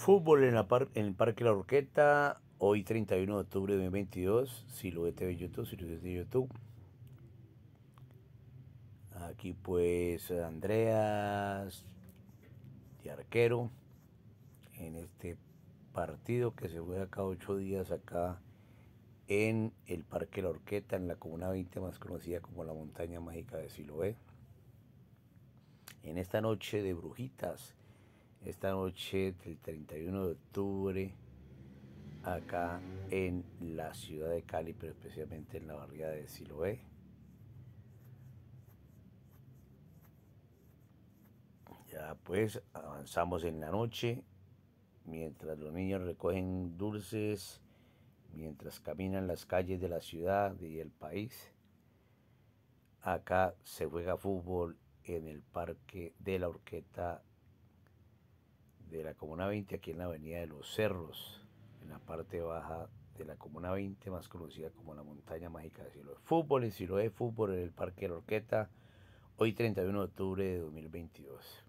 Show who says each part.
Speaker 1: Fútbol en, la en el Parque La Orqueta. hoy 31 de octubre de 2022, ves TV YouTube, ves de YouTube. Aquí pues Andreas de arquero en este partido que se juega acá ocho días acá en el Parque La Orqueta, en la Comuna 20, más conocida como la Montaña Mágica de Siloé. En esta noche de brujitas, esta noche del 31 de octubre acá en la ciudad de Cali, pero especialmente en la barriada de Siloé. Ya pues avanzamos en la noche, mientras los niños recogen dulces, mientras caminan las calles de la ciudad y el país. Acá se juega fútbol en el parque de la Orqueta de la Comuna 20 aquí en la Avenida de los Cerros, en la parte baja de la Comuna 20, más conocida como la Montaña Mágica de de Fútbol en de fútbol en el Parque de la Orqueta, hoy 31 de octubre de 2022.